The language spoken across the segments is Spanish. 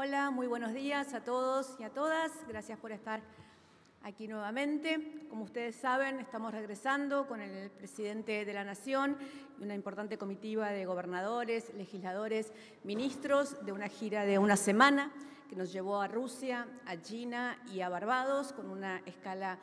Hola, muy buenos días a todos y a todas. Gracias por estar aquí nuevamente. Como ustedes saben, estamos regresando con el presidente de la Nación y una importante comitiva de gobernadores, legisladores, ministros de una gira de una semana que nos llevó a Rusia, a China y a Barbados con una escala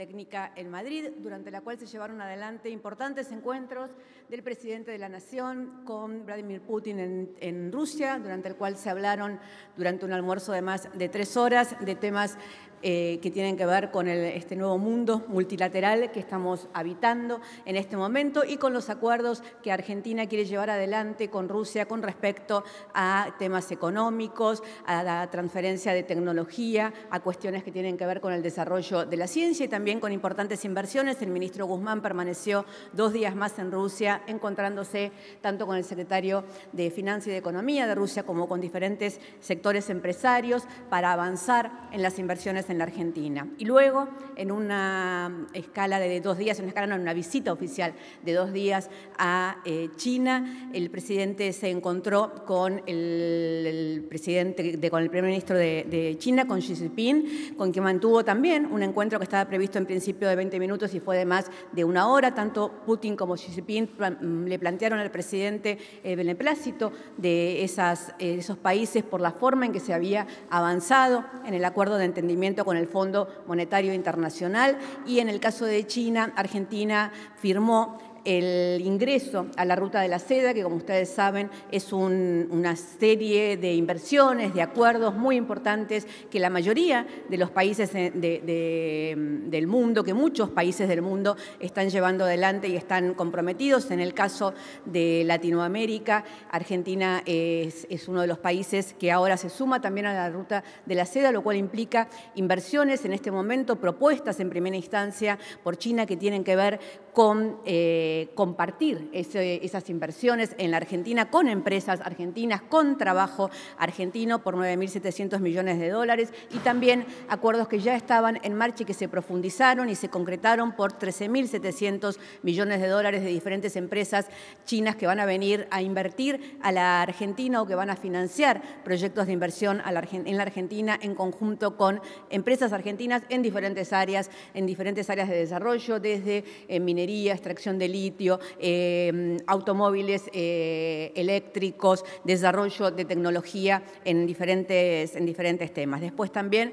Técnica en Madrid, durante la cual se llevaron adelante importantes encuentros del presidente de la Nación con Vladimir Putin en, en Rusia, durante el cual se hablaron durante un almuerzo de más de tres horas de temas eh, que tienen que ver con este nuevo mundo multilateral que estamos habitando en este momento y con los acuerdos que Argentina quiere llevar adelante con Rusia con respecto a temas económicos, a la transferencia de tecnología, a cuestiones que tienen que ver con el desarrollo de la ciencia y también con importantes inversiones. El ministro Guzmán permaneció dos días más en Rusia, encontrándose tanto con el secretario de Finanzas y de Economía de Rusia como con diferentes sectores empresarios para avanzar en las inversiones en la Argentina. Y luego, en una escala de dos días, en una visita oficial de dos días a eh, China, el presidente se encontró con el, presidente, con el primer ministro de, China, con Xi Jinping, con quien mantuvo también un encuentro que estaba previsto en principio de 20 minutos y fue de más de una hora. Tanto Putin como Xi Jinping mm, le plantearon al presidente eh, el beneplácito de esas, eh, esos países por la forma en que se había avanzado en el acuerdo de entendimiento con el Fondo Monetario Internacional y en el caso de China, Argentina firmó el ingreso a la Ruta de la Seda, que como ustedes saben es una serie de inversiones, de acuerdos muy importantes que la mayoría de los países del mundo, que muchos países del mundo están llevando adelante y están comprometidos. En el caso de Latinoamérica, Argentina es, uno de los países que ahora se suma también a la Ruta de la Seda, lo cual implica inversiones en este momento, propuestas en primera instancia por China que tienen que ver con... Eh, compartir esas inversiones en la Argentina con empresas argentinas, con trabajo argentino por 9.700 millones de dólares y también acuerdos que ya estaban en marcha y que se profundizaron y se concretaron por 13.700 millones de dólares de diferentes empresas chinas que van a venir a invertir a la Argentina o que van a financiar proyectos de inversión en la Argentina en conjunto con empresas argentinas en diferentes áreas, en diferentes áreas de desarrollo, desde eh, minería, extracción de litio, sitio, em, automóviles eh, eléctricos, desarrollo de tecnología en diferentes, en diferentes temas. Después también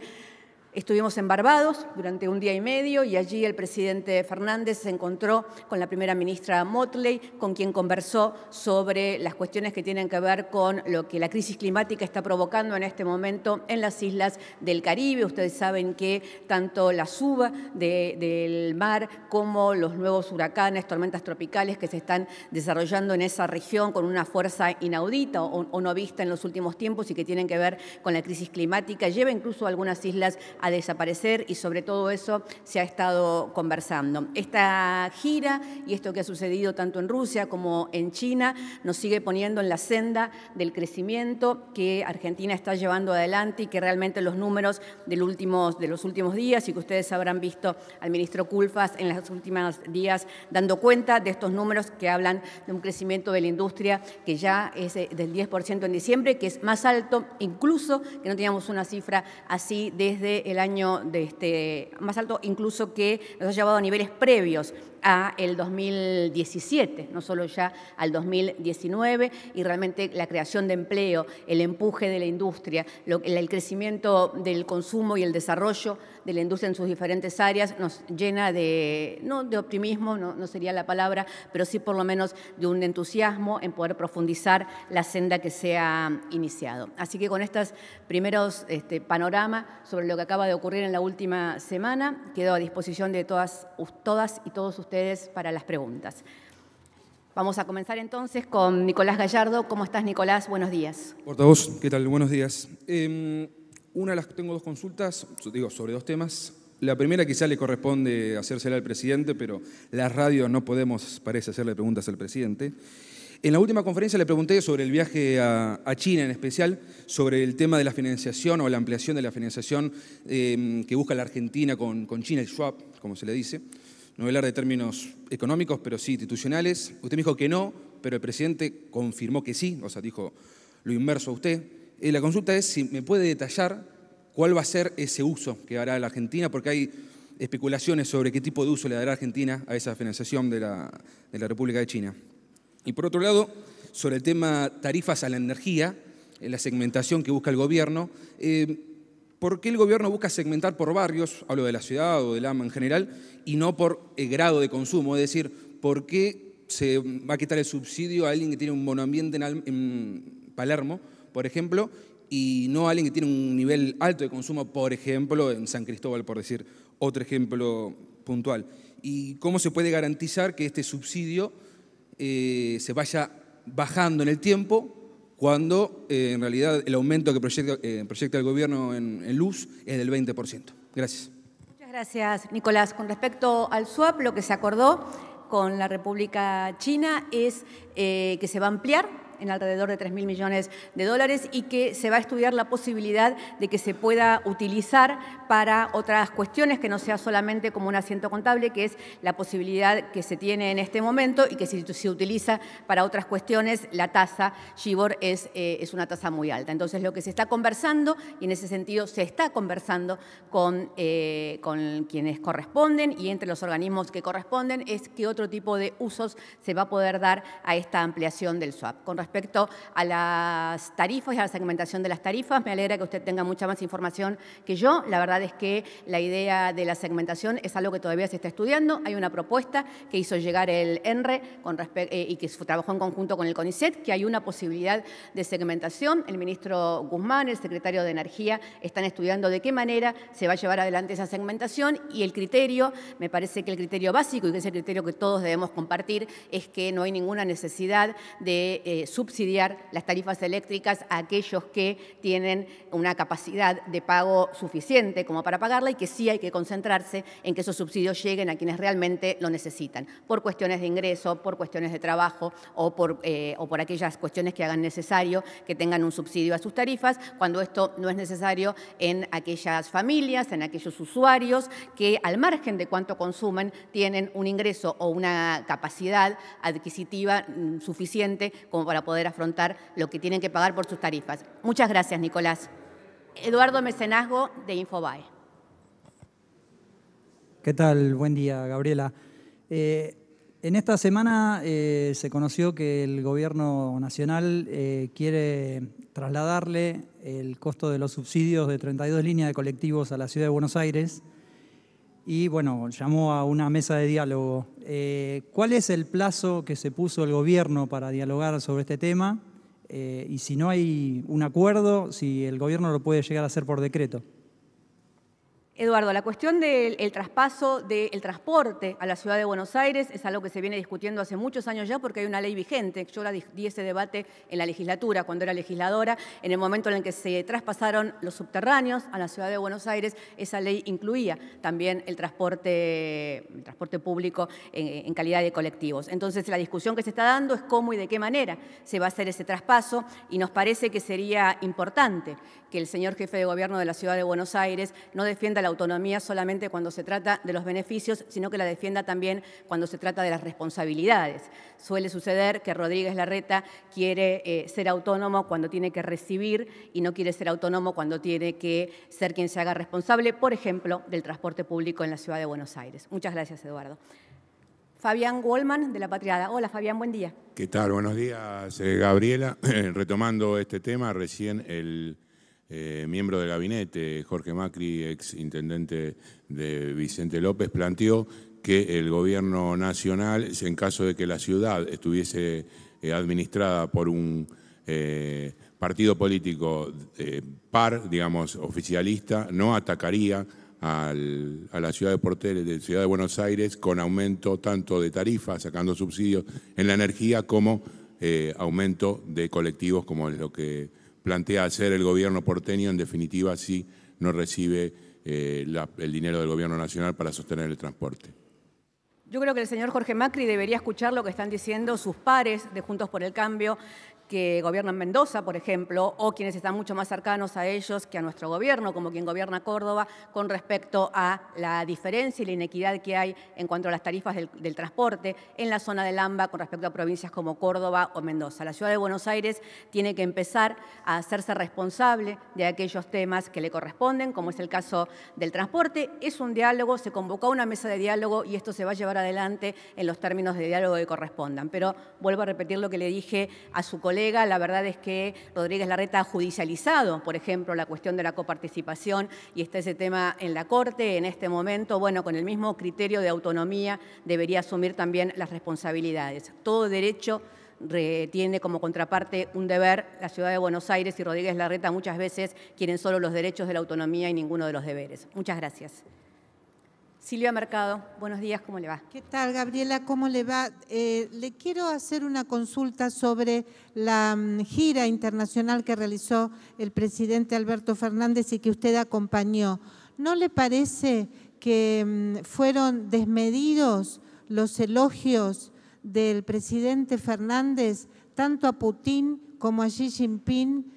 Estuvimos en Barbados durante un día y medio y allí el presidente Fernández se encontró con la primera ministra Motley, con quien conversó sobre las cuestiones que tienen que ver con lo que la crisis climática está provocando en este momento en las islas del Caribe. Ustedes saben que tanto la suba del mar como los nuevos huracanes, tormentas tropicales que se están desarrollando en esa región con una fuerza inaudita o, no vista en los últimos tiempos y que tienen que ver con la crisis climática, lleva incluso algunas islas desaparecer y sobre todo eso se ha estado conversando. Esta gira y esto que ha sucedido tanto en Rusia como en China nos sigue poniendo en la senda del crecimiento que Argentina está llevando adelante y que realmente los números del de los últimos días y que ustedes habrán visto al ministro Culfas en los últimos días dando cuenta de estos números que hablan de un crecimiento de la industria que ya es eh, del 10% en diciembre, que es más alto incluso que no teníamos una cifra así desde el año de este, más alto, incluso que nos ha llevado a niveles previos a el 2017, no solo ya al 2019, y realmente la creación de empleo, el empuje de la industria, el crecimiento del consumo y el desarrollo de la industria en sus diferentes áreas nos llena de, no de optimismo, no, sería la palabra, pero sí por lo menos de un entusiasmo en poder profundizar la senda que se ha iniciado. Así que con estos primeros este, panoramas sobre lo que acaba de ocurrir en la última semana, quedo a disposición de todas, todas y todos ustedes ustedes para las preguntas. Vamos a comenzar entonces con Nicolás Gallardo. ¿Cómo estás, Nicolás? Buenos días. Portavoz, ¿qué tal? Buenos días. Em, una las tengo dos consultas, digo, sobre dos temas. La primera quizá le corresponde hacérsela al presidente, pero la radio no podemos, parece, hacerle preguntas al presidente. En la última conferencia le pregunté sobre el viaje a, China en especial, sobre el tema de la financiación o la ampliación de la financiación em, que busca la Argentina con, China, el swap, como se le dice no hablar de términos económicos, pero sí institucionales. Usted me dijo que no, pero el presidente confirmó que sí, o sea, dijo lo inmerso a usted. Eh, la consulta es si me puede detallar cuál va a ser ese uso que hará la Argentina, porque hay especulaciones sobre qué tipo de uso le dará Argentina a esa financiación de la, República de China. Y por otro lado, sobre el tema tarifas a la energía, la segmentación que busca el gobierno, eh, ¿Por qué el gobierno busca segmentar por barrios, hablo de la ciudad o del AMA en general, y no por el eh, grado de consumo? Es decir, ¿por qué se va a quitar el subsidio a alguien que tiene un monoambiente en, Palermo, por ejemplo, y no a alguien que tiene un nivel alto de consumo, por ejemplo, en San Cristóbal, por decir otro ejemplo puntual? ¿Y cómo se puede garantizar que este subsidio eh, se vaya bajando en el tiempo cuando eh, en realidad el aumento que proyecta, eh, proyecta el gobierno en, luz es del 20%. Gracias. Muchas gracias, Nicolás. Con respecto al swap, lo que se acordó con la República China es eh, que se va a ampliar en alrededor de 3.000 millones de dólares, y que se va a estudiar la posibilidad de que se pueda utilizar para otras cuestiones que no sea solamente como un asiento contable, que es la posibilidad que se tiene en este momento y que si se utiliza para otras cuestiones, la tasa Gibor es, eh, es una tasa muy alta. Entonces, lo que se está conversando, y en ese sentido se está conversando con, eh, con quienes corresponden y entre los organismos que corresponden, es qué otro tipo de usos se va a poder dar a esta ampliación del swap respecto a las tarifas y a la segmentación de las tarifas. Me alegra que usted tenga mucha más información que yo. La verdad es que la idea de la segmentación es algo que todavía se está estudiando. Hay una propuesta que hizo llegar el ENRE eh, y que trabajó en conjunto con el CONICET, que hay una posibilidad de segmentación. El ministro Guzmán, el secretario de Energía, están estudiando de qué manera se va a llevar adelante esa segmentación y el criterio, me parece que el criterio básico y que es el criterio que todos debemos compartir, es que no hay ninguna necesidad de eh, subsidiar las tarifas eléctricas a aquellos que tienen una capacidad de pago suficiente como para pagarla y que sí hay que concentrarse en que esos subsidios lleguen a quienes realmente lo necesitan, por cuestiones de ingreso, por cuestiones de trabajo o por, eh, o por aquellas cuestiones que hagan necesario que tengan un subsidio a sus tarifas, cuando esto no es necesario en aquellas familias, en aquellos usuarios que al margen de cuánto consumen tienen un ingreso o una capacidad adquisitiva mm, suficiente como para poder afrontar lo que tienen que pagar por sus tarifas. Muchas gracias, Nicolás. Eduardo Mecenazgo, de Infobae. ¿Qué tal? Buen día, Gabriela. Eh, en esta semana eh, se conoció que el gobierno nacional eh, quiere trasladarle el costo de los subsidios de 32 líneas de colectivos a la ciudad de Buenos Aires y bueno, llamó a una mesa de diálogo. Eh, ¿Cuál es el plazo que se puso el gobierno para dialogar sobre este tema? Eh, y si no hay un acuerdo, si el gobierno lo puede llegar a hacer por decreto. Eduardo, la cuestión del traspaso del transporte a la ciudad de Buenos Aires es algo que se viene discutiendo hace muchos años ya porque hay una ley vigente. Yo la di ese debate en la legislatura, cuando era legisladora, en el momento en el que se traspasaron los subterráneos a la ciudad de Buenos Aires, esa ley incluía también el transporte, público en calidad de colectivos. Entonces, la discusión que se está dando es cómo y de qué manera se va a hacer ese traspaso y nos parece que sería importante que el señor jefe de gobierno de la ciudad de Buenos Aires no defienda la autonomía solamente cuando se trata de los beneficios, sino que la defienda también cuando se trata de las responsabilidades. Suele suceder que Rodríguez Larreta quiere eh, ser autónomo cuando tiene que recibir y no quiere ser autónomo cuando tiene que ser quien se haga responsable, por ejemplo, del transporte público en la ciudad de Buenos Aires. Muchas gracias, Eduardo. Fabián Wolman, de La Patriada. Hola Fabián, buen día. ¿Qué tal? Buenos días, eh, Gabriela. Retomando este tema, recién el eh, miembro del gabinete, Jorge Macri, ex intendente de Vicente López, planteó que el gobierno nacional, en caso de que la ciudad estuviese eh, administrada por un eh, partido político par, digamos, oficialista, no atacaría a la ciudad de, porteles, de Ciudad de Buenos Aires con aumento tanto de tarifas, sacando subsidios en la energía, como aumento de colectivos como es lo que plantea hacer el gobierno porteño, en definitiva, si no recibe eh, el dinero del gobierno nacional para sostener el transporte. Yo creo que el señor Jorge Macri debería escuchar lo que están diciendo sus pares de Juntos por el Cambio, que gobiernan Mendoza, por ejemplo, o quienes están mucho más cercanos a ellos que a nuestro gobierno, como quien gobierna Córdoba, con respecto a la diferencia y la inequidad que hay en cuanto a las tarifas del, transporte en la zona del AMBA con respecto a provincias como Córdoba o Mendoza. La ciudad de Buenos Aires tiene que empezar a hacerse responsable de aquellos temas que le corresponden, como es el caso del transporte. Es un diálogo, se convocó una mesa de diálogo y esto se va a llevar adelante en los términos de diálogo que correspondan. Pero vuelvo a repetir lo que le dije a su colega la verdad es que Rodríguez Larreta ha judicializado, por ejemplo, la cuestión de la coparticipación y está ese tema en la Corte en este momento. Bueno, con el mismo criterio de autonomía debería asumir también las responsabilidades. Todo derecho tiene como contraparte un deber. La ciudad de Buenos Aires y Rodríguez Larreta muchas veces quieren solo los derechos de la autonomía y ninguno de los deberes. Muchas gracias. Silvia Mercado, buenos días, ¿cómo le va? ¿Qué tal, Gabriela? ¿Cómo le va? Eh, le quiero hacer una consulta sobre la mm, gira internacional que realizó el presidente Alberto Fernández y que usted acompañó. ¿No le parece que mm, fueron desmedidos los elogios del presidente Fernández tanto a Putin como a Xi Jinping?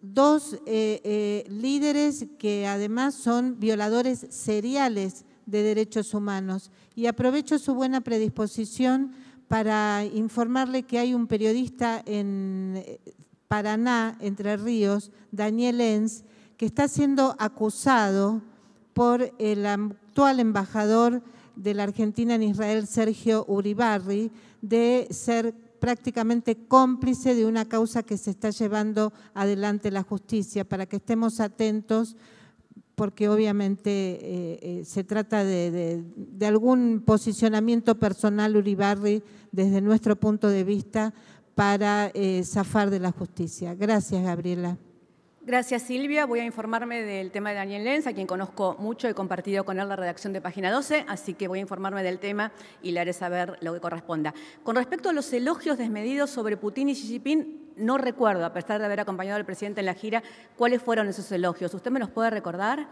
dos eh, eh, líderes que además son violadores seriales de Derechos Humanos. Y aprovecho su buena predisposición para informarle que hay un periodista en eh, Paraná, Entre Ríos, Daniel Enz, que está siendo acusado por el actual embajador de la Argentina en Israel, Sergio Uribarri, de ser prácticamente cómplice de una causa que se está llevando adelante la justicia, para que estemos atentos porque obviamente eh, eh, se trata de, algún posicionamiento personal Uribarri desde nuestro punto de vista para eh, zafar de la justicia. Gracias, Gabriela. Gracias, Silvia. Voy a informarme del tema de Daniel Lenz, a quien conozco mucho, he compartido con él la redacción de Página 12, así que voy a informarme del tema y le haré saber lo que corresponda. Con respecto a los elogios desmedidos sobre Putin y Xi Jinping, no recuerdo, a pesar de haber acompañado al presidente en la gira, cuáles fueron esos elogios. ¿Usted me los puede recordar?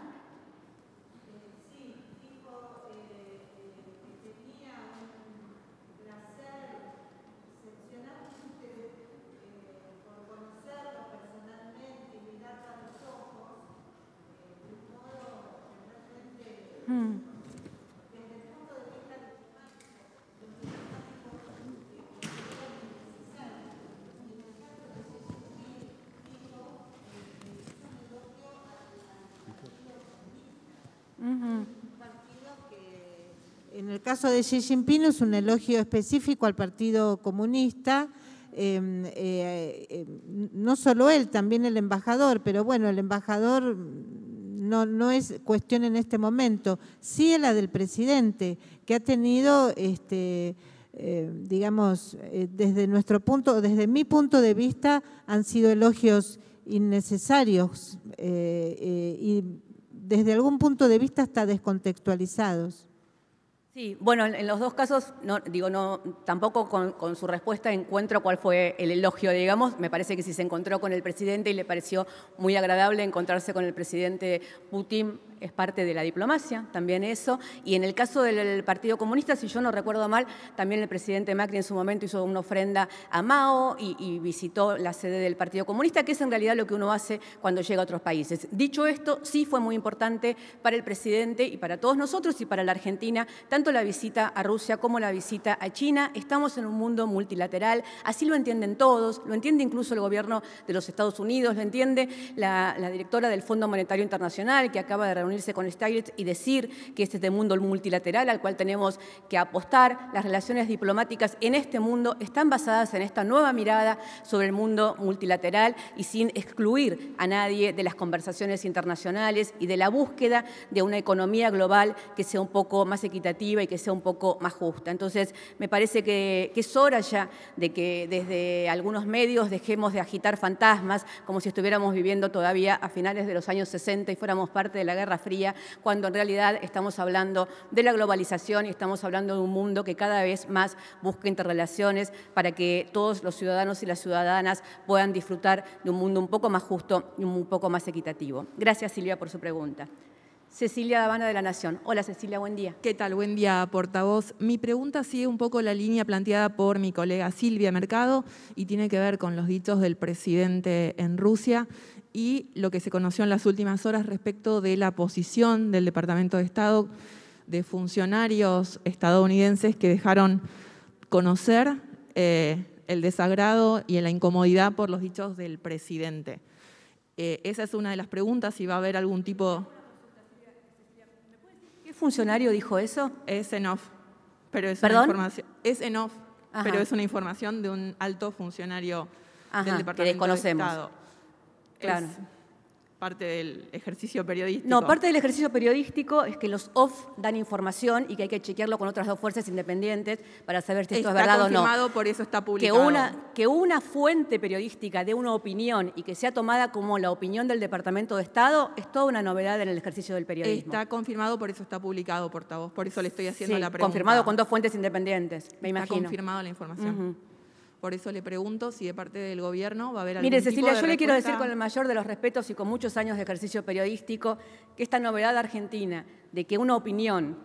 en el caso de Xi Jinping, es un elogio específico al Partido Comunista. Em, eh, em, no solo él, también el embajador, pero bueno, el embajador no, no es cuestión en este momento, sí es la del presidente, que ha tenido, este, eh, digamos, eh, desde nuestro punto, desde mi punto de vista, han sido elogios innecesarios y desde algún punto de vista está descontextualizados. Sí, bueno, en los dos casos, no, digo, no, tampoco con, su respuesta encuentro cuál fue el elogio, digamos. Me parece que si se encontró con el presidente y le pareció muy agradable encontrarse con el presidente Putin, es parte de la diplomacia, también eso. Y en el caso del Partido Comunista, si yo no recuerdo mal, también el presidente Macri en su momento hizo una ofrenda a Mao y, y visitó la sede del Partido Comunista, que es en realidad lo que uno hace cuando llega a otros países. Dicho esto, sí fue muy importante para el presidente y para todos nosotros y para la Argentina, tanto tanto la visita a Rusia como la visita a China. Estamos en un mundo multilateral, así lo entienden todos, lo entiende incluso el gobierno de los Estados Unidos, lo entiende la, la directora del Fondo Monetario Internacional que acaba de reunirse con Stiglitz y decir que este es el mundo multilateral al cual tenemos que apostar. Las relaciones diplomáticas en este mundo están basadas en esta nueva mirada sobre el mundo multilateral y sin excluir a nadie de las conversaciones internacionales y de la búsqueda de una economía global que sea un poco más equitativa y que sea un poco más justa. Entonces, me parece que es hora ya de que desde algunos medios dejemos de agitar fantasmas como si estuviéramos viviendo todavía a finales de los años 60 y fuéramos parte de la Guerra Fría, cuando en realidad estamos hablando de la globalización y estamos hablando de un mundo que cada vez más busca interrelaciones para que todos los ciudadanos y las ciudadanas puedan disfrutar de un mundo un poco más justo y un poco más equitativo. Gracias Silvia por su pregunta. Cecilia Davana de la Nación. Hola Cecilia, buen día. ¿Qué tal? Buen día, portavoz. Mi pregunta sigue un poco la línea planteada por mi colega Silvia Mercado y tiene que ver con los dichos del presidente en Rusia y lo que se conoció en las últimas horas respecto de la posición del Departamento de Estado de funcionarios estadounidenses que dejaron conocer eh, el desagrado y la incomodidad por los dichos del presidente. Eh, esa es una de las preguntas, si va a haber algún tipo funcionario dijo eso? Es en off, pero es una información. Es en pero es una información de un alto funcionario del Departamento que desconocemos. Claro parte del ejercicio periodístico. No, parte del ejercicio periodístico es que los off dan información y que hay que chequearlo con otras dos fuerzas independientes para saber si esto es verdad o no. Está confirmado, por eso está publicado. Que una, que una fuente periodística dé una opinión y que sea tomada como la opinión del Departamento de Estado es toda una novedad en el ejercicio del periodismo. Está confirmado, por eso está publicado, portavoz. Por eso le estoy haciendo la pregunta. confirmado con dos fuentes independientes, me imagino. Está confirmado la información. Por eso le pregunto si de parte del gobierno va a haber algún Mire, Cecilia, yo le quiero decir con el mayor de los respetos y con muchos años de ejercicio periodístico que esta novedad argentina de que una opinión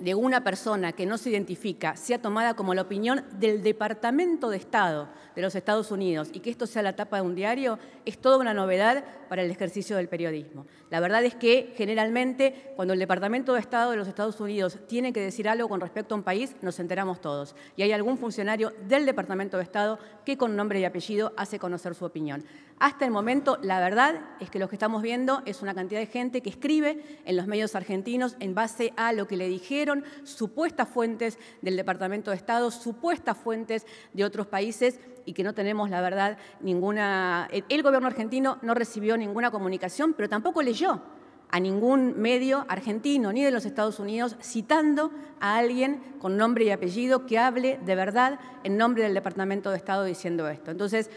de una persona que no se identifica sea tomada como la opinión del Departamento de Estado de los Estados Unidos y que esto sea la tapa de un diario, es toda una novedad para el ejercicio del periodismo. La verdad es que generalmente cuando el Departamento de Estado de los Estados Unidos tiene que decir algo con respecto a un país, nos enteramos todos. Y hay algún funcionario del Departamento de Estado que con nombre y apellido hace conocer su opinión. Hasta el momento, la verdad es que lo que estamos viendo es una cantidad de gente que escribe en los medios argentinos en base a lo que le dijeron supuestas fuentes del Departamento de Estado, supuestas fuentes de otros países y que no tenemos, la verdad, ninguna... El gobierno argentino no recibió ninguna comunicación, pero tampoco leyó a ningún medio argentino ni de los Estados Unidos citando a alguien con nombre y apellido que hable de verdad en nombre del Departamento de Estado diciendo esto. Entonces,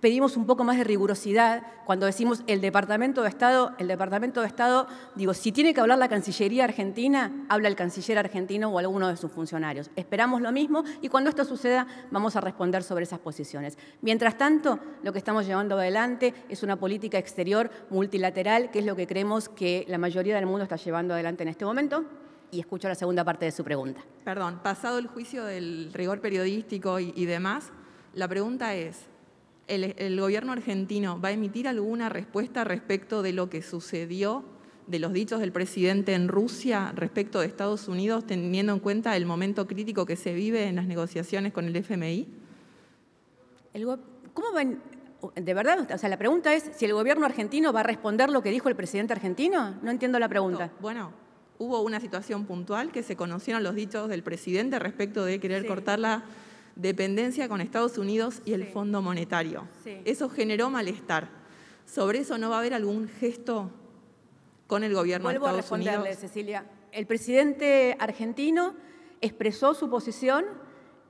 pedimos un poco más de rigurosidad cuando decimos el Departamento de Estado, el Departamento de Estado, digo, si tiene que hablar la Cancillería argentina, habla el canciller argentino o alguno de sus funcionarios. Esperamos lo mismo y cuando esto suceda vamos a responder sobre esas posiciones. Mientras tanto, lo que estamos llevando adelante es una política exterior multilateral, que es lo que creemos que la mayoría del mundo está llevando adelante en este momento y escucho la segunda parte de su pregunta. Perdón, pasado el juicio del rigor periodístico y, y, demás, la pregunta es, el, gobierno argentino va a emitir alguna respuesta respecto de lo que sucedió, de los dichos del presidente en Rusia respecto de Estados Unidos, teniendo en cuenta el momento crítico que se vive en las negociaciones con el FMI? El, ¿Cómo van? De verdad, o sea, la pregunta es si el gobierno argentino va a responder lo que dijo el presidente argentino. No entiendo la pregunta. Bueno, hubo una situación puntual que se conocieron los dichos del presidente respecto de querer cortarla. cortar la dependencia con Estados Unidos y el Fondo Monetario. Eso generó malestar. ¿Sobre eso no va a haber algún gesto con el gobierno de Estados a responderle, Cecilia. El presidente argentino expresó su posición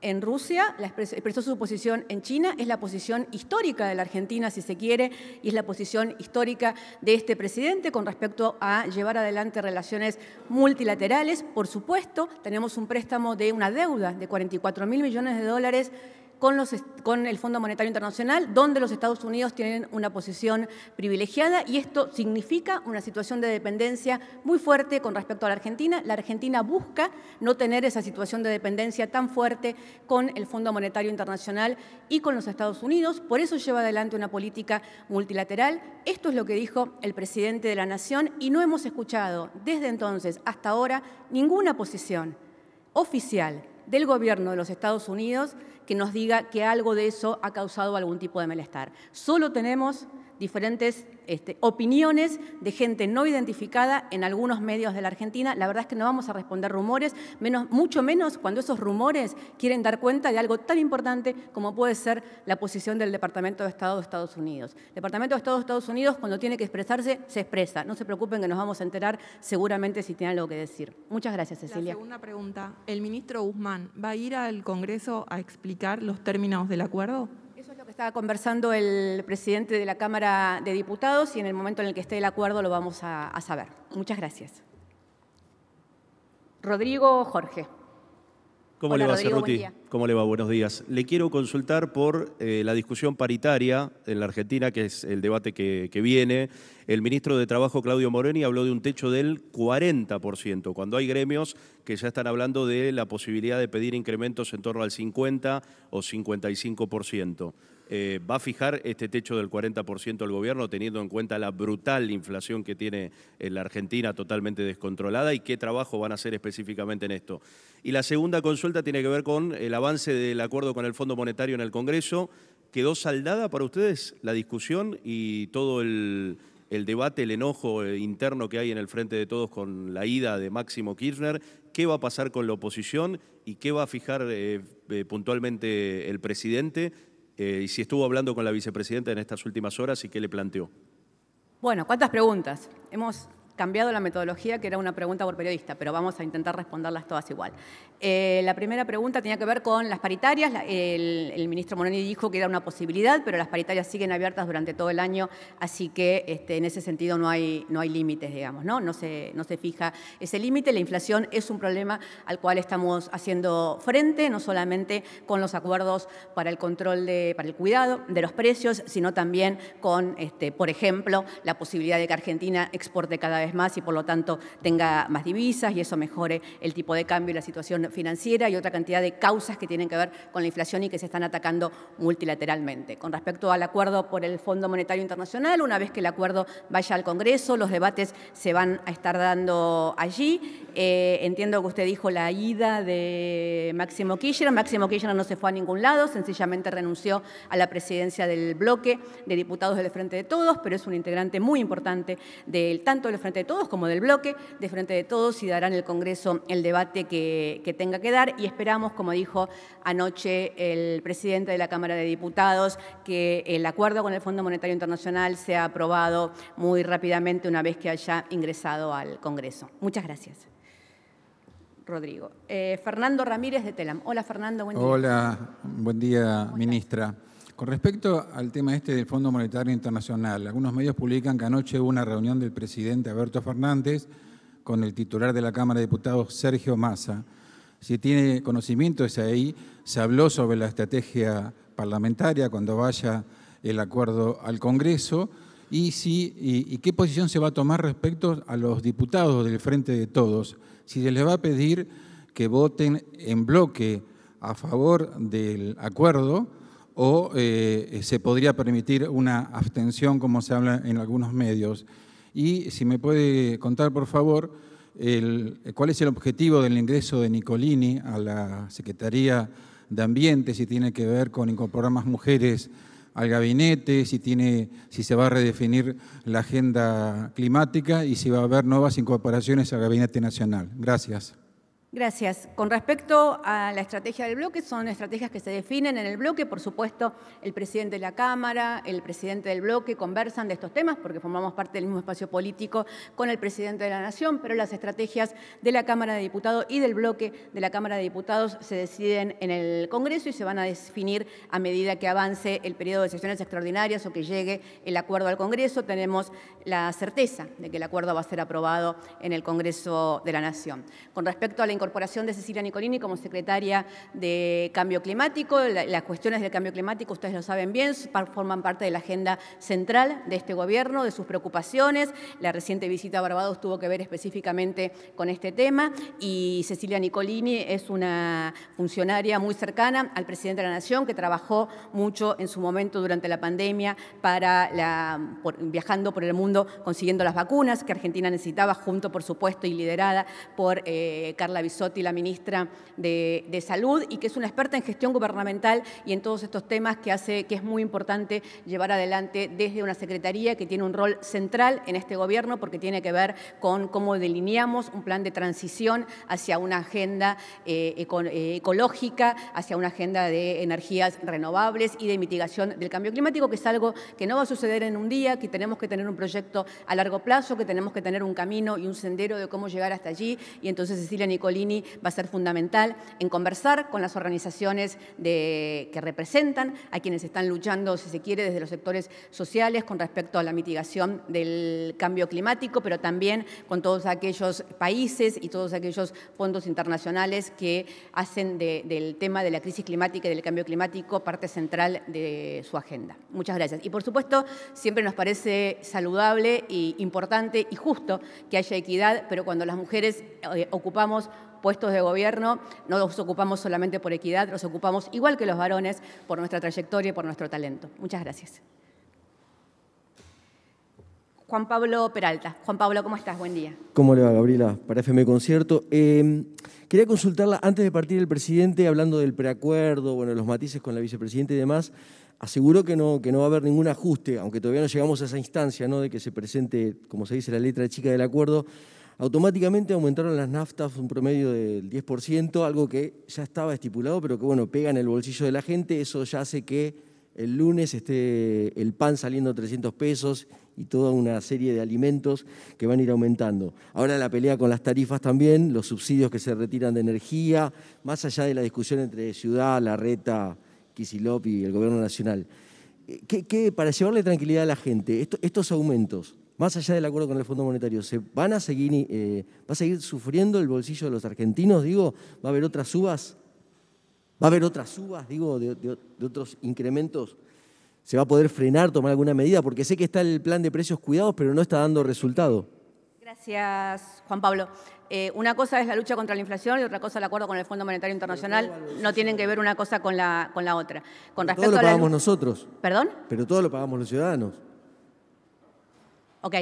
en Rusia, la expresó, expresó, su posición en China, es la posición histórica de la Argentina, si se quiere, y es la posición histórica de este presidente con respecto a llevar adelante relaciones multilaterales. Por supuesto, tenemos un préstamo de una deuda de 44 mil millones de dólares con, los, con el Fondo Monetario Internacional, donde los Estados Unidos tienen una posición privilegiada y esto significa una situación de dependencia muy fuerte con respecto a la Argentina. La Argentina busca no tener esa situación de dependencia tan fuerte con el Fondo Monetario Internacional y con los Estados Unidos, por eso lleva adelante una política multilateral. Esto es lo que dijo el presidente de la Nación y no hemos escuchado desde entonces hasta ahora ninguna posición oficial del gobierno de los Estados Unidos que nos diga que algo de eso ha causado algún tipo de malestar. Solo tenemos diferentes este, opiniones de gente no identificada en algunos medios de la Argentina. La verdad es que no vamos a responder rumores, menos, mucho menos cuando esos rumores quieren dar cuenta de algo tan importante como puede ser la posición del Departamento de Estado de Estados Unidos. El Departamento de Estado de Estados Unidos, cuando tiene que expresarse, se expresa. No se preocupen que nos vamos a enterar seguramente si tiene algo que decir. Muchas gracias, Cecilia. La segunda pregunta. ¿El ministro Guzmán va a ir al Congreso a explicar los términos del acuerdo? estaba conversando el presidente de la Cámara de Diputados y en el momento en el que esté el acuerdo lo vamos a, saber. Muchas gracias. Rodrigo Jorge. ¿Cómo le va, ¿Cómo le va? Buenos días. Le quiero consultar por eh, la discusión paritaria en la Argentina, que es el debate que, que, viene. El ministro de Trabajo, Claudio Moreni, habló de un techo del 40%, cuando hay gremios que ya están hablando de la posibilidad de pedir incrementos en torno al 50 o 55%. Eh, ¿va a fijar este techo del 40% el gobierno teniendo en cuenta la brutal inflación que tiene eh, la Argentina totalmente descontrolada y qué trabajo van a hacer específicamente en esto? Y la segunda consulta tiene que ver con el avance del acuerdo con el Fondo Monetario en el Congreso. ¿Quedó saldada para ustedes la discusión y todo el, debate, el enojo eh, interno que hay en el frente de todos con la ida de Máximo Kirchner, qué va a pasar con la oposición y qué va a fijar puntualmente el presidente eh, y si estuvo hablando con la vicepresidenta en estas últimas horas y qué le planteó. Bueno, ¿cuántas preguntas? Hemos cambiado la metodología, que era una pregunta por periodista, pero vamos a intentar responderlas todas igual. Eh, la primera pregunta tenía que ver con las paritarias. el, ministro Mononi dijo que era una posibilidad, pero las paritarias siguen abiertas durante todo el año, así que este, en ese sentido no hay, no hay límites, digamos, ¿no? No se, no se fija ese límite. La inflación es un problema al cual estamos haciendo frente, no solamente con los acuerdos para el control, de, para el cuidado de los precios, sino también con, este, por ejemplo, la posibilidad de que Argentina exporte cada vez más y por lo tanto tenga más divisas y eso mejore el tipo de cambio y la situación financiera y otra cantidad de causas que tienen que ver con la inflación y que se están atacando multilateralmente. Con respecto al acuerdo por el Fondo Monetario Internacional, una vez que el acuerdo vaya al Congreso, los debates se van a estar dando allí. Eh, entiendo que usted dijo la ida de Máximo Kirchner. Máximo Kirchner no se fue a ningún lado, sencillamente renunció a la presidencia del bloque de diputados del Frente de Todos, pero es un integrante muy importante del tanto del Frente de Todos como del bloque de Frente de Todos y darán el Congreso el debate que, tenga que dar y esperamos, como dijo anoche el presidente de la Cámara de Diputados, que el acuerdo con el Fondo Monetario Internacional sea aprobado muy rápidamente una vez que haya ingresado al Congreso. Muchas gracias. Rodrigo. Eh, Fernando Ramírez de Telam. Hola, Fernando, buen día. Hola, buen día, ministra. Con respecto al tema este del Fondo Monetario Internacional, algunos medios publican que anoche hubo una reunión del presidente Alberto Fernández con el titular de la Cámara de Diputados, Sergio Massa. Si tiene conocimiento es ahí, se habló sobre la estrategia parlamentaria cuando vaya el acuerdo al Congreso y, si, y qué posición se va a tomar respecto a los diputados del Frente de Todos, si se les va a pedir que voten en bloque a favor del acuerdo o eh, eh, se podría permitir una abstención, como se habla en algunos medios. Y si me puede contar, por favor, cuál es el objetivo del ingreso de Nicolini a la Secretaría de Ambiente, si tiene que ver con incorporar más mujeres al gabinete, si, tiene, si se va a redefinir la agenda climática y si va a haber nuevas incorporaciones al gabinete nacional. Gracias. Gracias. Con respecto a la estrategia del bloque, son estrategias que se definen en el bloque. Por supuesto, el presidente de la Cámara, el presidente del bloque conversan de estos temas porque formamos parte del mismo espacio político con el presidente de la Nación, pero las estrategias de la Cámara de Diputados y del bloque de la Cámara de Diputados se deciden en el Congreso y se van a definir a medida que avance el periodo de sesiones extraordinarias o que llegue el acuerdo al Congreso. Tenemos la certeza de que el acuerdo va a ser aprobado en el Congreso de la Nación. Con respecto a la corporación de Cecilia Nicolini como secretaria de Cambio Climático. Las cuestiones del cambio climático, ustedes lo saben bien, forman parte de la agenda central de este gobierno, de sus preocupaciones. La reciente visita a Barbados tuvo que ver específicamente con este tema y Cecilia Nicolini es una funcionaria muy cercana al presidente de la Nación que trabajó mucho en su momento durante la pandemia para viajando por el mundo consiguiendo las vacunas que Argentina necesitaba, junto por supuesto y liderada por eh, Carla Vicente Sotti, la ministra de, Salud, y que es una experta en gestión gubernamental y en todos estos temas que hace que es muy importante llevar adelante desde una secretaría que tiene un rol central en este gobierno porque tiene que ver con cómo delineamos un plan de transición hacia una agenda eh, eh, ecológica, hacia una agenda de energías renovables y de mitigación del cambio climático, que es algo que no va a suceder en un día, que tenemos que tener un proyecto a largo plazo, que tenemos que tener un camino y un sendero de cómo llegar hasta allí. Y entonces Cecilia Nicolí va a ser fundamental en conversar con las organizaciones de, que representan a quienes están luchando, si se quiere, desde los sectores sociales con respecto a la mitigación del cambio climático, pero también con todos aquellos países y todos aquellos fondos internacionales que hacen del tema de la crisis climática y del cambio climático parte central de su agenda. Muchas gracias. Y por supuesto, siempre nos parece saludable y importante y justo que haya equidad, pero cuando las mujeres eh, ocupamos puestos de gobierno, no los ocupamos solamente por equidad, los ocupamos igual que los varones por nuestra trayectoria y por nuestro talento. Muchas gracias. Juan Pablo Peralta. Juan Pablo, ¿cómo estás? Buen día. ¿Cómo le va, Gabriela? Para FM Concierto. Em, quería consultarla antes de partir el presidente, hablando del preacuerdo, bueno, los matices con la vicepresidenta y demás. Aseguró que no, que no va a haber ningún ajuste, aunque todavía no llegamos a esa instancia, ¿no? De que se presente, como se dice, la letra chica del acuerdo automáticamente aumentaron las naftas un promedio del 10%, algo que ya estaba estipulado, pero que bueno, pega en el bolsillo de la gente, eso ya hace que el lunes esté el pan saliendo 300 pesos y toda una serie de alimentos que van a ir aumentando. Ahora la pelea con las tarifas también, los subsidios que se retiran de energía, más allá de la discusión entre Ciudad, La Reta, Quisilop y el Gobierno Nacional. Eh, ¿Qué, para llevarle tranquilidad a la gente, estos aumentos, más allá del acuerdo con el Fondo Monetario, ¿se van a seguir, eh, ¿va a seguir sufriendo el bolsillo de los argentinos? Digo, ¿va a haber otras subas? ¿Va a haber otras subas, digo, de, otros incrementos? ¿Se va a poder frenar, tomar alguna medida? Porque sé que está el plan de precios cuidados, pero no está dando resultado. Gracias, Juan Pablo. Eh, una cosa es la lucha contra la inflación y otra cosa el acuerdo con el Fondo Monetario Internacional. No tienen que ver una cosa con la, con la otra. Con respecto todo lo pagamos nosotros. ¿Perdón? Pero todo lo pagamos los ciudadanos. Ok.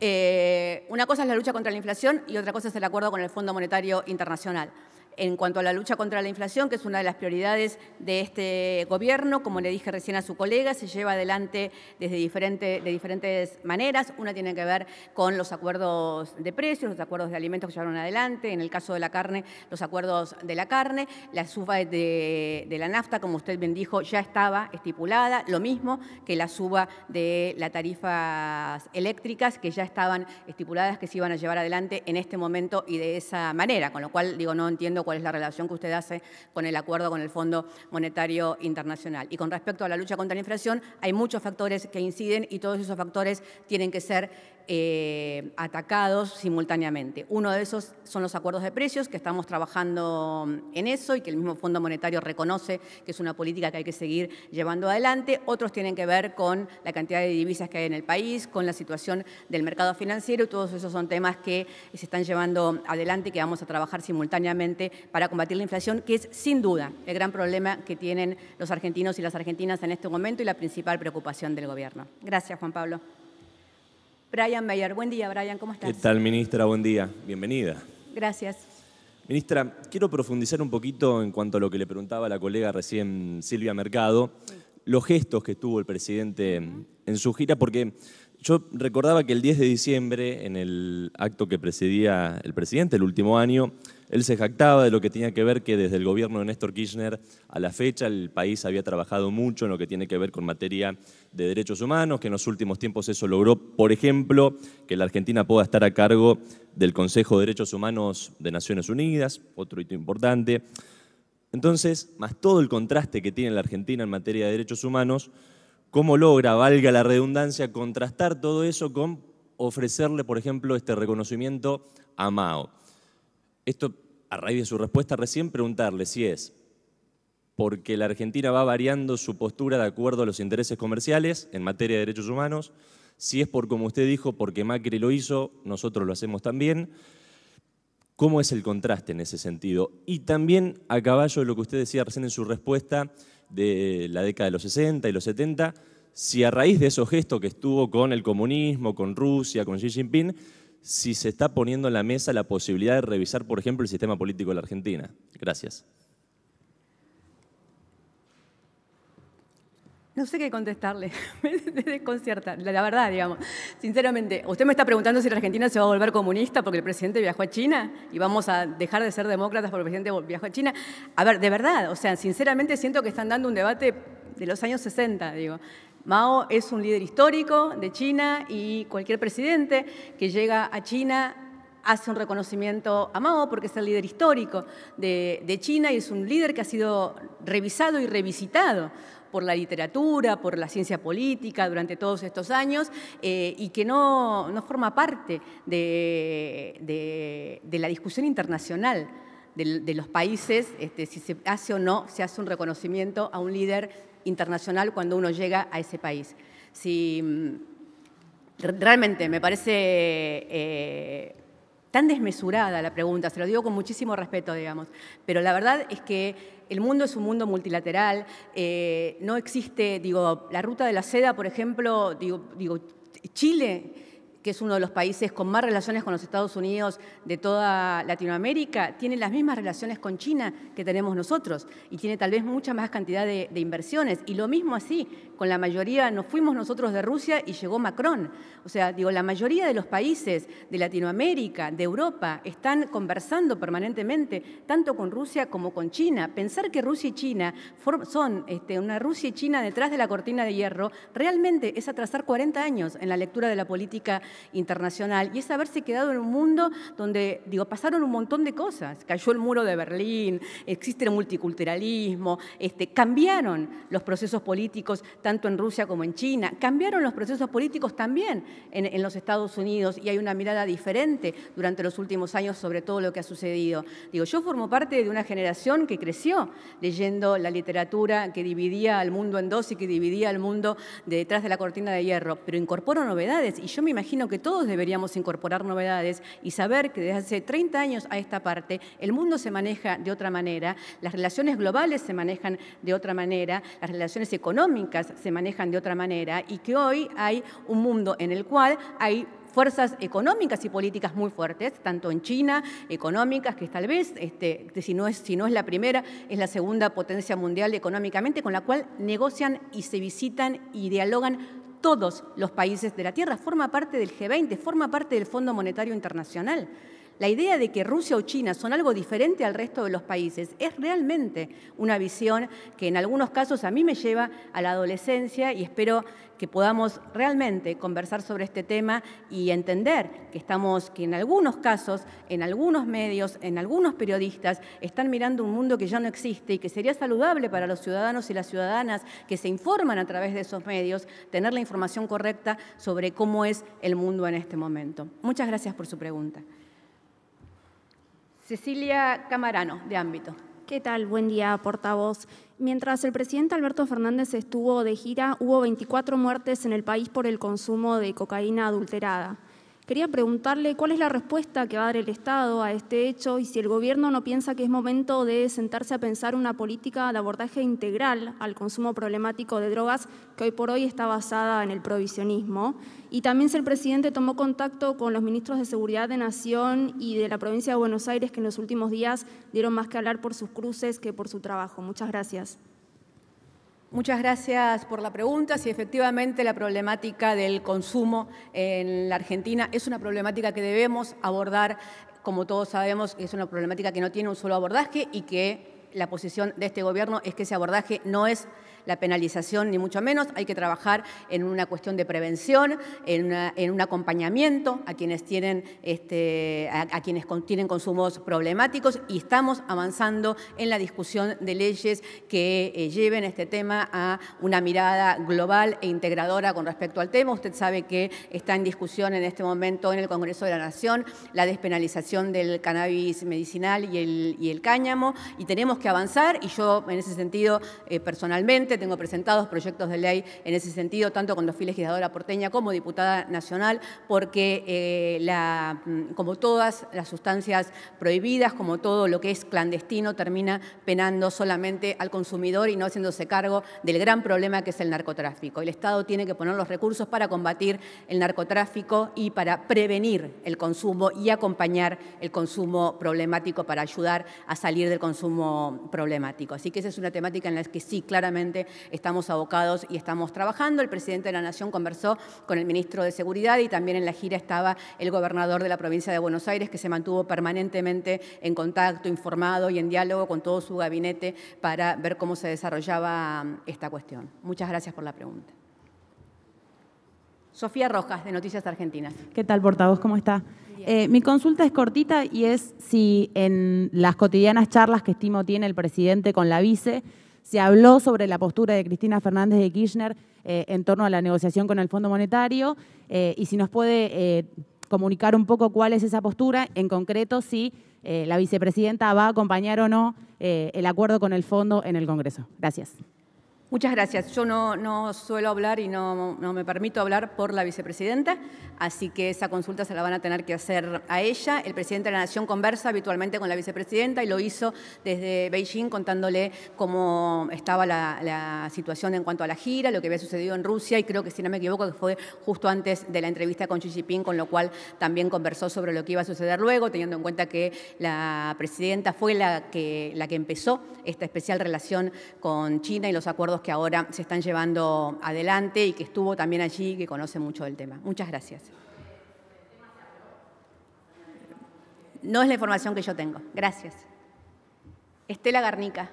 Eh, una cosa es la lucha contra la inflación y otra cosa es el acuerdo con el Fondo Monetario Internacional en cuanto a la lucha contra la inflación, que es una de las prioridades de este gobierno, como le dije recién a su colega, se lleva adelante desde de diferentes maneras. Una tiene que ver con los acuerdos de precios, los acuerdos de alimentos que llevaron adelante, en el caso de la carne, los acuerdos de la carne, la suba de, de la nafta, como usted bien dijo, ya estaba estipulada, lo mismo que la suba de las tarifas eléctricas que ya estaban estipuladas que se iban a llevar adelante en este momento y de esa manera, con lo cual digo, no entiendo cuál es la relación que usted hace con el acuerdo con el Fondo Monetario Internacional. Y con respecto a la lucha contra la inflación, hay muchos factores que inciden y todos esos factores tienen que ser eh, atacados simultáneamente. Uno de esos son los acuerdos de precios, que estamos trabajando en eso y que el mismo Fondo Monetario reconoce que es una política que hay que seguir llevando adelante. Otros tienen que ver con la cantidad de divisas que hay en el país, con la situación del mercado financiero. Todos esos son temas que se están llevando adelante y que vamos a trabajar simultáneamente para combatir la inflación, que es sin duda el gran problema que tienen los argentinos y las argentinas en este momento y la principal preocupación del gobierno. Gracias, Juan Pablo. Brian Mayer. Buen día, Brian, ¿cómo estás? ¿Qué tal, ministra? Buen día, bienvenida. Gracias. Ministra, quiero profundizar un poquito en cuanto a lo que le preguntaba la colega recién, Silvia Mercado, los gestos que tuvo el presidente en su gira, porque yo recordaba que el 10 de diciembre, en el acto que presidía el presidente el último año, él se jactaba de lo que tenía que ver que desde el gobierno de Néstor Kirchner a la fecha el país había trabajado mucho en lo que tiene que ver con materia de derechos humanos, que en los últimos tiempos eso logró, por ejemplo, que la Argentina pueda estar a cargo del Consejo de Derechos Humanos de Naciones Unidas, otro hito importante. Entonces, más todo el contraste que tiene la Argentina en materia de derechos humanos, ¿cómo logra, valga la redundancia, contrastar todo eso con ofrecerle, por ejemplo, este reconocimiento a Mao? Esto, a raíz de su respuesta recién, preguntarle si es porque la Argentina va variando su postura de acuerdo a los intereses comerciales en materia de derechos humanos, si es por, como usted dijo, porque Macri lo hizo, nosotros lo hacemos también. ¿Cómo es el contraste en ese sentido? Y también a caballo de lo que usted decía recién en su respuesta de la década de los 60 y los 70, si a raíz de esos gestos que estuvo con el comunismo, con Rusia, con Xi Jinping, si se está poniendo en la mesa la posibilidad de revisar, por ejemplo, el sistema político de la Argentina. Gracias. No sé qué contestarle, me desconcierta, la verdad, digamos. Sinceramente, usted me está preguntando si la Argentina se va a volver comunista porque el presidente viajó a China y vamos a dejar de ser demócratas porque el presidente viajó a China. A ver, de verdad, o sea, sinceramente siento que están dando un debate de los años 60, digo. Mao es un líder histórico de China y cualquier presidente que llega a China hace un reconocimiento a Mao porque es el líder histórico de, China y es un líder que ha sido revisado y revisitado por la literatura, por la ciencia política durante todos estos años eh, y que no, forma parte de, la discusión internacional de, los países, este, si se hace o no, se hace un reconocimiento a un líder internacional cuando uno llega a ese país. Si, mm, realmente me parece eh, tan desmesurada la pregunta, se lo digo con muchísimo respeto, digamos, pero la verdad es que el mundo es un mundo multilateral, eh, no existe, digo, la ruta de la seda, por ejemplo, digo, digo Chile que es uno de los países con más relaciones con los Estados Unidos de toda Latinoamérica, tiene las mismas relaciones con China que tenemos nosotros y tiene tal vez mucha más cantidad de, inversiones. Y lo mismo así, con la mayoría, nos fuimos nosotros de Rusia y llegó Macron. O sea, digo, la mayoría de los países de Latinoamérica, de Europa, están conversando permanentemente, tanto con Rusia como con China. Pensar que Rusia y China son este, una Rusia y China detrás de la cortina de hierro, realmente es atrasar 40 años en la lectura de la política internacional, y es haberse quedado en un mundo donde, digo, pasaron un montón de cosas. Cayó el muro de Berlín, existe el multiculturalismo, este, cambiaron los procesos políticos tanto en Rusia como en China, cambiaron los procesos políticos también en, en los Estados Unidos y hay una mirada diferente durante los últimos años sobre todo lo que ha sucedido. Digo, yo formo parte de una generación que creció leyendo la literatura que dividía al mundo en dos y que dividía al mundo detrás de la cortina de hierro, pero incorporo novedades y yo me imagino que todos deberíamos incorporar novedades y saber que desde hace 30 años a esta parte el mundo se maneja de otra manera, las relaciones globales se manejan de otra manera, las relaciones económicas se manejan de otra manera y que hoy hay un mundo en el cual hay fuerzas económicas y políticas muy fuertes, tanto en China, económicas, que tal vez, este, si, no es, si no es la primera, es la segunda potencia mundial económicamente, con la cual negocian y se visitan y dialogan todos los países de la Tierra, forma parte del G20, forma parte del Fondo Monetario Internacional. La idea de que Rusia o China son algo diferente al resto de los países es realmente una visión que en algunos casos a mí me lleva a la adolescencia y espero que podamos realmente conversar sobre este tema y entender que estamos, que en algunos casos, en algunos medios, en algunos periodistas, están mirando un mundo que ya no existe y que sería saludable para los ciudadanos y las ciudadanas que se informan a través de esos medios, tener la información correcta sobre cómo es el mundo en este momento. Muchas gracias por su pregunta. Cecilia Camarano, de Ámbito. ¿Qué tal? Buen día, portavoz. Mientras el presidente Alberto Fernández estuvo de gira, hubo 24 muertes en el país por el consumo de cocaína adulterada. Quería preguntarle cuál es la respuesta que va a dar el Estado a este hecho y si el Gobierno no piensa que es momento de sentarse a pensar una política de abordaje integral al consumo problemático de drogas que hoy por hoy está basada en el provisionismo. Y también si el presidente tomó contacto con los ministros de Seguridad de Nación y de la provincia de Buenos Aires que en los últimos días dieron más que hablar por sus cruces que por su trabajo. Muchas gracias. Muchas gracias por la pregunta. Si sí, efectivamente la problemática del consumo en la Argentina es una problemática que debemos abordar, como todos sabemos, es una problemática que no tiene un solo abordaje y que la posición de este gobierno es que ese abordaje no es la penalización, ni mucho menos. Hay que trabajar en una cuestión de prevención, en, un acompañamiento a quienes tienen, este, a, quienes tienen consumos problemáticos y estamos avanzando en la discusión de leyes que eh, lleven este tema a una mirada global e integradora con respecto al tema. Usted sabe que está en discusión en este momento en el Congreso de la Nación la despenalización del cannabis medicinal y el, y el cáñamo y tenemos que avanzar y yo en ese sentido eh, personalmente tengo presentados proyectos de ley en ese sentido, tanto cuando fui legisladora porteña como diputada nacional, porque eh, mm, como todas las sustancias prohibidas, como todo lo que es clandestino, termina penando solamente al consumidor y no haciéndose cargo del gran problema que es el narcotráfico. El Estado tiene que poner los recursos para combatir el narcotráfico y para prevenir el consumo y acompañar el consumo problemático para ayudar a salir del consumo problemático. Así que esa es una temática en la que sí, claramente, estamos abocados y estamos trabajando. El presidente de la Nación conversó con el ministro de Seguridad y también en la gira estaba el gobernador de la provincia de Buenos Aires, que se mantuvo permanentemente en contacto, informado y en diálogo con todo su gabinete para ver cómo se desarrollaba um, esta cuestión. Muchas gracias por la pregunta. Sofía Rojas, de Noticias Argentinas. ¿Qué tal, portavoz? ¿Cómo está? Eh, mi consulta es cortita y es si en las cotidianas charlas que estimo tiene el presidente con la vice, se habló sobre la postura de Cristina Fernández de Kirchner eh, en torno a la negociación con el Fondo Monetario eh, y si nos puede eh, comunicar un poco cuál es esa postura, en concreto si la vicepresidenta va a acompañar o no el acuerdo con el fondo en el Congreso. Gracias. Muchas gracias. Yo no, no suelo hablar y no, no, me permito hablar por la vicepresidenta, así que esa consulta se la van a tener que hacer a ella. El presidente de la Nación conversa habitualmente con la vicepresidenta y lo hizo desde Beijing contándole cómo estaba la, situación en cuanto a la gira, lo que había sucedido en Rusia y creo que, si no me equivoco, que fue justo antes de la entrevista con Xi Jinping, con lo cual también conversó sobre lo que iba a suceder luego, teniendo en cuenta que la presidenta fue la que, la que empezó esta especial relación con China y los acuerdos que ahora se están llevando adelante y que estuvo también allí, y que conoce mucho del tema. Muchas gracias. No es la información que yo tengo. Gracias. Estela Garnica.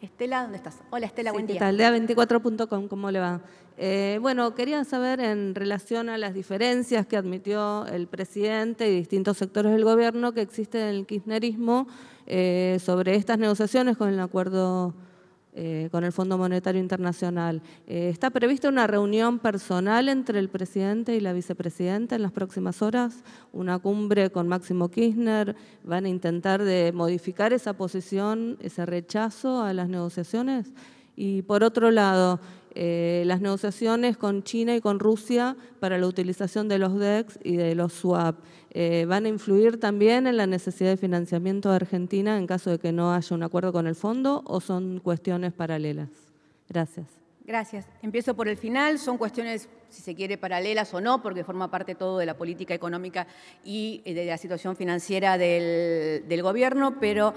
Estela, ¿dónde estás? Hola Estela, buen día. Aldea24.com, ¿cómo le va? Eh, bueno, quería saber en relación a las diferencias que admitió el presidente y distintos sectores del gobierno que existe en el kirchnerismo eh, sobre estas negociaciones con el acuerdo eh, con el Fondo Monetario Internacional. Eh, ¿Está prevista una reunión personal entre el presidente y la vicepresidenta en las próximas horas? ¿Una cumbre con Máximo Kirchner? ¿Van a intentar de modificar esa posición, ese rechazo a las negociaciones? Y por otro lado, eh, las negociaciones con China y con Rusia para la utilización de los DEX y de los SWAP. Eh, van a influir también en la necesidad de financiamiento de Argentina en caso de que no haya un acuerdo con el fondo o son cuestiones paralelas? Gracias. Gracias. Empiezo por el final. Son cuestiones, si se quiere, paralelas o no, porque forma parte todo de la política económica y eh, de la situación financiera del, gobierno, pero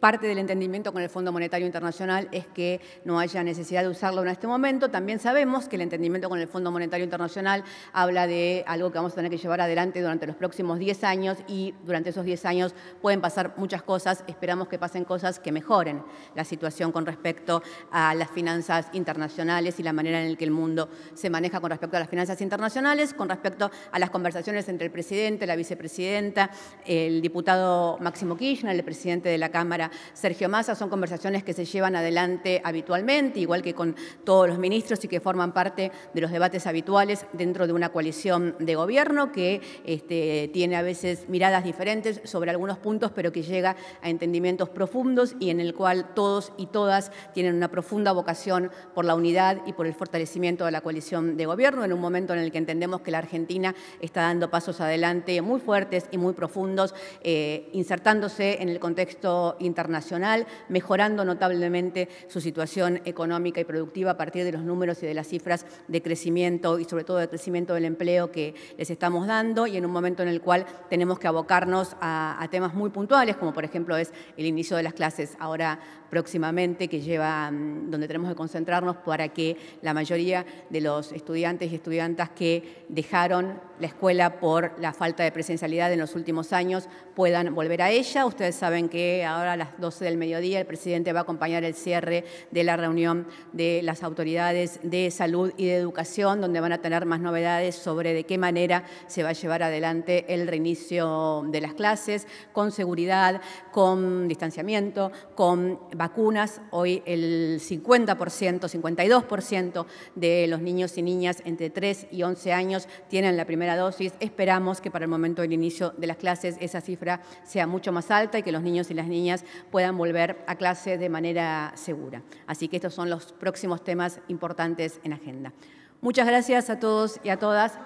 parte del entendimiento con el Fondo Monetario Internacional es que no haya necesidad de usarlo en este momento. También sabemos que el entendimiento con el Fondo Monetario Internacional habla de algo que vamos a tener que llevar adelante durante los próximos 10 años y durante esos 10 años pueden pasar muchas cosas. Esperamos que pasen cosas que mejoren la situación con respecto a las finanzas internacionales y la manera en la que el mundo se maneja con respecto a las finanzas internacionales, con respecto a las conversaciones entre el presidente, la vicepresidenta, el diputado Máximo Kirchner, el presidente de la Cámara Sergio Massa. Son conversaciones que se llevan adelante habitualmente, igual que con todos los ministros y que forman parte de los debates habituales dentro de una coalición de gobierno que este, tiene a veces miradas diferentes sobre algunos puntos, pero que llega a entendimientos profundos y en el cual todos y todas tienen una profunda vocación por la unidad y por el fortalecimiento de la coalición de gobierno en un momento en el que entendemos que la Argentina está dando pasos adelante muy fuertes y muy profundos, eh, insertándose en el contexto internacional internacional, mejorando notablemente su situación económica y productiva a partir de los números y de las cifras de crecimiento y sobre todo de crecimiento del empleo que les estamos dando y en un momento en el cual tenemos que abocarnos a, temas muy puntuales, como por ejemplo es el inicio de las clases ahora próximamente, que lleva, mm, donde tenemos que concentrarnos para que la mayoría de los estudiantes y estudiantas que dejaron la escuela por la falta de presencialidad en los últimos años puedan volver a ella. Ustedes saben que ahora las 12 del mediodía. El presidente va a acompañar el cierre de la reunión de las autoridades de salud y de educación, donde van a tener más novedades sobre de qué manera se va a llevar adelante el reinicio de las clases, con seguridad, con distanciamiento, con vacunas. Hoy el 50%, 52% de los niños y niñas entre 3 y 11 años tienen la primera dosis. Esperamos que para el momento del inicio de las clases esa cifra sea mucho más alta y que los niños y las niñas puedan volver a clase de manera segura. Así que estos son los próximos temas importantes en agenda. Muchas gracias a todos y a todas.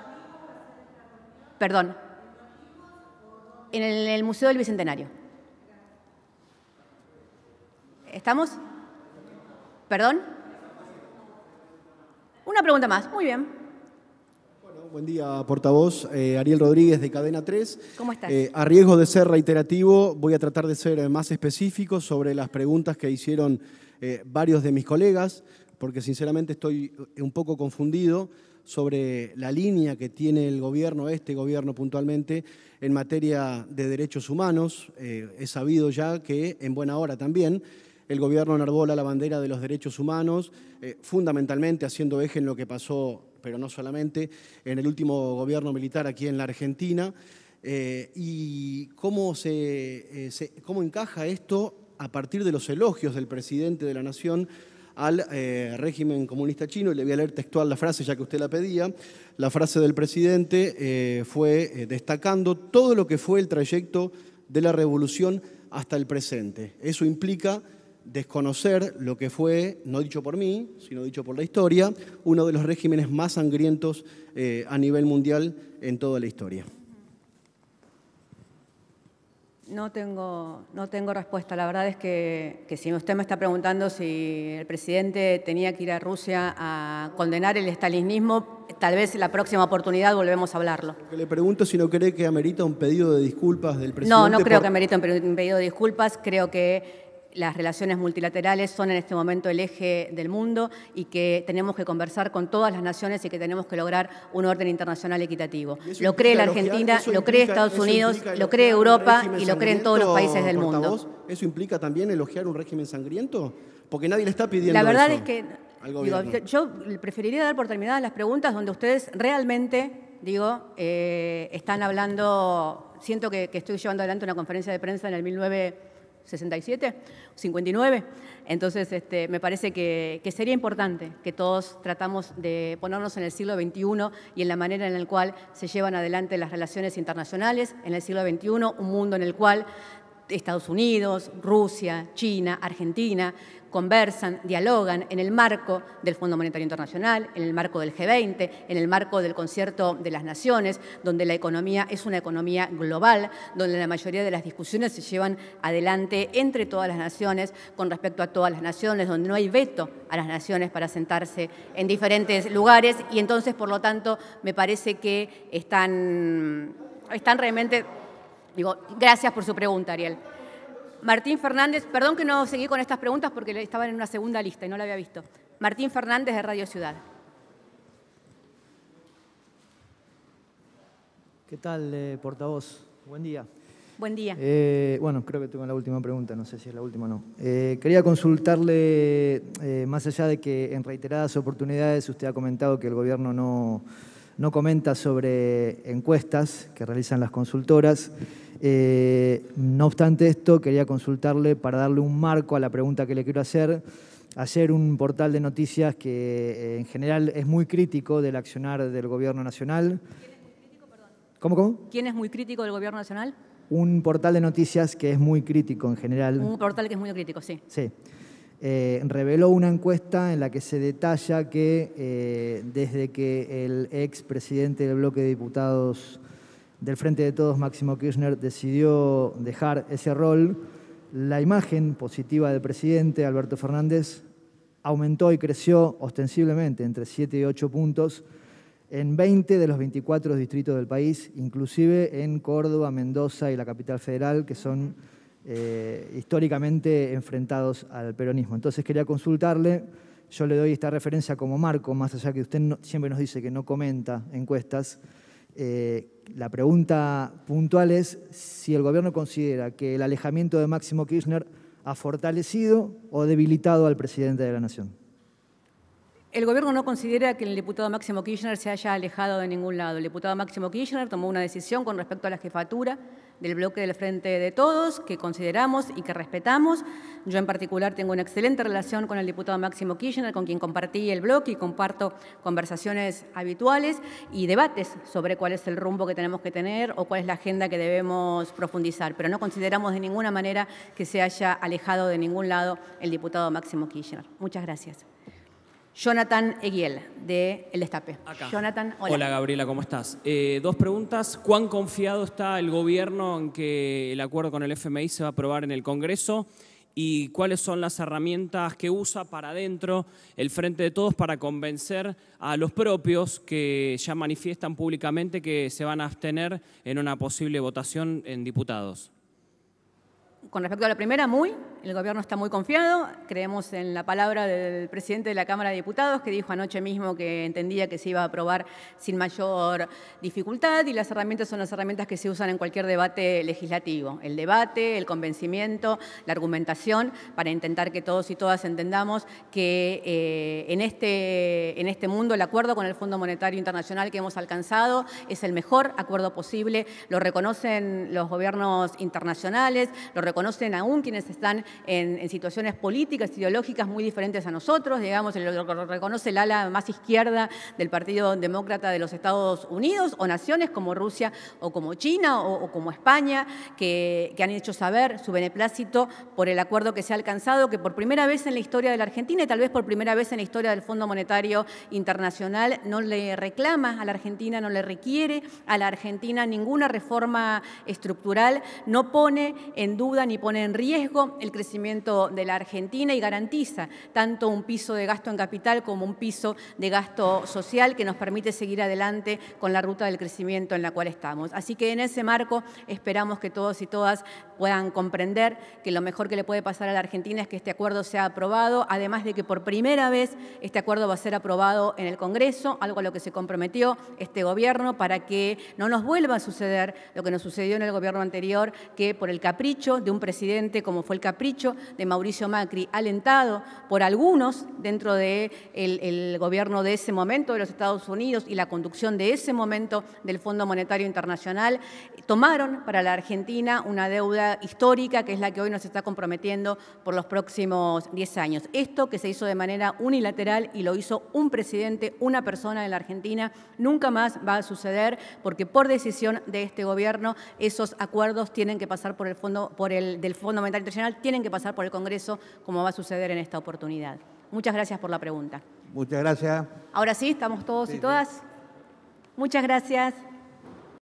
Perdón. En el, Museo del Bicentenario. ¿Estamos? ¿Perdón? Una pregunta más. Muy bien. Buen día, portavoz. Eh, Ariel Rodríguez de Cadena 3. ¿Cómo estás? Eh, a riesgo de ser reiterativo, voy a tratar de ser eh, más específico sobre las preguntas que hicieron varios de mis colegas, porque sinceramente estoy un poco confundido sobre la línea que tiene el gobierno, este gobierno puntualmente, en materia de derechos humanos. he sabido ya que, en buena hora también, el gobierno narbola la bandera de los derechos humanos, eh, fundamentalmente haciendo eje en lo que pasó, pero no solamente, en el último gobierno militar aquí en la Argentina. Eh, ¿Y cómo, eh, se, cómo encaja esto a partir de los elogios del presidente de la Nación al régimen comunista chino, y le voy a leer textual la frase, ya que usted la pedía. La frase del presidente fue destacando todo lo que fue el trayecto de la revolución hasta el presente. Eso implica desconocer lo que fue, no dicho por mí, sino dicho por la historia, uno de los regímenes más sangrientos eh, a nivel mundial en toda la historia. No tengo, no tengo respuesta. La verdad es que, si usted me está preguntando si el presidente tenía que ir a Rusia a condenar el estalinismo, tal vez la próxima oportunidad volvemos a hablarlo. le pregunto si no cree que amerita un pedido de disculpas del presidente. No, no creo que amerita un pedido de disculpas. Creo que las relaciones multilaterales son en este momento el eje del mundo y que tenemos que conversar con todas las naciones y que tenemos que lograr un orden internacional equitativo. Lo cree la Argentina, lo cree Estados Unidos, lo cree Europa y lo creen todos los países del mundo. ¿Eso implica también elogiar un régimen sangriento? Porque nadie le está pidiendo La verdad es que yo preferiría dar por terminadas las preguntas donde ustedes realmente, digo, eh, están hablando, siento que, estoy llevando adelante una conferencia de prensa en el 19 67, 59. Entonces, este, me parece que, que, sería importante que todos tratamos de ponernos en el siglo XXI y en la manera en la cual se llevan adelante las relaciones internacionales en el siglo XXI, un mundo en el cual Estados Unidos, Rusia, China, Argentina, conversan, dialogan en el marco del Fondo Monetario Internacional, en el marco del G20, en el marco del concierto de las naciones, donde la economía es una economía global, donde la mayoría de las discusiones se llevan adelante entre todas las naciones con respecto a todas las naciones, donde no hay veto a las naciones para sentarse en diferentes lugares y entonces, por lo tanto, me parece que están, están realmente, digo, gracias por su pregunta, Ariel. Martín Fernández, perdón que no seguí con estas preguntas porque estaban en una segunda lista y no la había visto. Martín Fernández de Radio Ciudad. ¿Qué tal, eh, portavoz? Buen día. Buen día. Eh, bueno, creo que tengo la última pregunta, no sé si es la última o no. Eh, quería consultarle, más allá de que en reiteradas oportunidades usted ha comentado que el gobierno no, no comenta sobre encuestas que realizan las consultoras. Eh, no obstante esto, quería consultarle para darle un marco a la pregunta que le quiero hacer. hacer un portal de noticias que eh, en general es muy crítico del accionar del Gobierno Nacional. ¿Quién es muy crítico, cómo? ¿Quién es muy crítico del Gobierno Nacional? Un portal de noticias que es muy crítico en general. Un portal que es muy crítico, sí. Sí. Eh, reveló una encuesta en la que se detalla que desde que el ex presidente del bloque de diputados del Frente de Todos, Máximo Kirchner, decidió dejar ese rol, la imagen positiva del presidente Alberto Fernández aumentó y creció ostensiblemente entre 7 y 8 puntos en 20 de los 24 distritos del país, inclusive en Córdoba, Mendoza y la capital federal, que son eh, históricamente enfrentados al peronismo. Entonces quería consultarle, yo le doy esta referencia como marco, más allá que usted siempre nos dice que no comenta encuestas, eh, la pregunta puntual es si el gobierno considera que el alejamiento de Máximo Kirchner ha fortalecido o debilitado al presidente de la Nación. El gobierno no considera que el diputado Máximo Kirchner se haya alejado de ningún lado. El diputado Máximo Kirchner tomó una decisión con respecto a la jefatura del bloque del Frente de Todos, que consideramos y que respetamos. Yo en particular tengo una excelente relación con el diputado Máximo Kirchner, con quien compartí el bloque y comparto conversaciones habituales y debates sobre cuál es el rumbo que tenemos que tener o cuál es la agenda que debemos profundizar. Pero no consideramos de ninguna manera que se haya alejado de ningún lado el diputado Máximo Kirchner. Muchas gracias. Jonathan Eguiel, de El Destape. Jonathan, hola. Hola, Gabriela, ¿cómo estás? Eh, dos preguntas. ¿Cuán confiado está el gobierno en que el acuerdo con el FMI se va a aprobar en el Congreso? ¿Y cuáles son las herramientas que usa para adentro el Frente de Todos para convencer a los propios que ya manifiestan públicamente que se van a abstener en una posible votación en diputados? Con respecto a la primera, muy el gobierno está muy confiado, creemos en la palabra del presidente de la Cámara de Diputados, que dijo anoche mismo que entendía que se iba a aprobar sin mayor dificultad y las herramientas son las herramientas que se usan en cualquier debate legislativo. El debate, el convencimiento, la argumentación, para intentar que todos y todas entendamos que eh, en, este, en este mundo el acuerdo con el Fondo Monetario Internacional que hemos alcanzado es el mejor acuerdo posible, lo reconocen los gobiernos internacionales, lo reconocen aún quienes están en, situaciones políticas, ideológicas muy diferentes a nosotros, digamos, lo reconoce el ala más izquierda del Partido Demócrata de los Estados Unidos o naciones como Rusia o como China o, como España, que, han hecho saber su beneplácito por el acuerdo que se ha alcanzado, que por primera vez en la historia de la Argentina y tal vez por primera vez en la historia del Fondo Monetario Internacional no le reclama a la Argentina, no le requiere a la Argentina ninguna reforma estructural, no pone en duda ni pone en riesgo el crecimiento crecimiento de la Argentina y garantiza tanto un piso de gasto en capital como un piso de gasto social que nos permite seguir adelante con la ruta del crecimiento en la cual estamos. Así que en ese marco esperamos que todos y todas puedan comprender que lo mejor que le puede pasar a la Argentina es que este acuerdo sea aprobado, además de que por primera vez este acuerdo va a ser aprobado en el Congreso, algo a lo que se comprometió este gobierno para que no nos vuelva a suceder lo que nos sucedió en el gobierno anterior, que por el capricho de un presidente como fue el capricho de Mauricio Macri, alentado por algunos dentro del de el, gobierno de ese momento de los Estados Unidos y la conducción de ese momento del Fondo Monetario Internacional, tomaron para la Argentina una deuda histórica que es la que hoy nos está comprometiendo por los próximos 10 años. Esto que se hizo de manera unilateral y lo hizo un presidente, una persona de la Argentina, nunca más va a suceder porque por decisión de este gobierno esos acuerdos tienen que pasar por el fondo por el del Fondo Monetario Internacional, tienen que pasar por el Congreso, como va a suceder en esta oportunidad. Muchas gracias por la pregunta. Muchas gracias. Ahora sí, estamos todos y todas. Muchas gracias.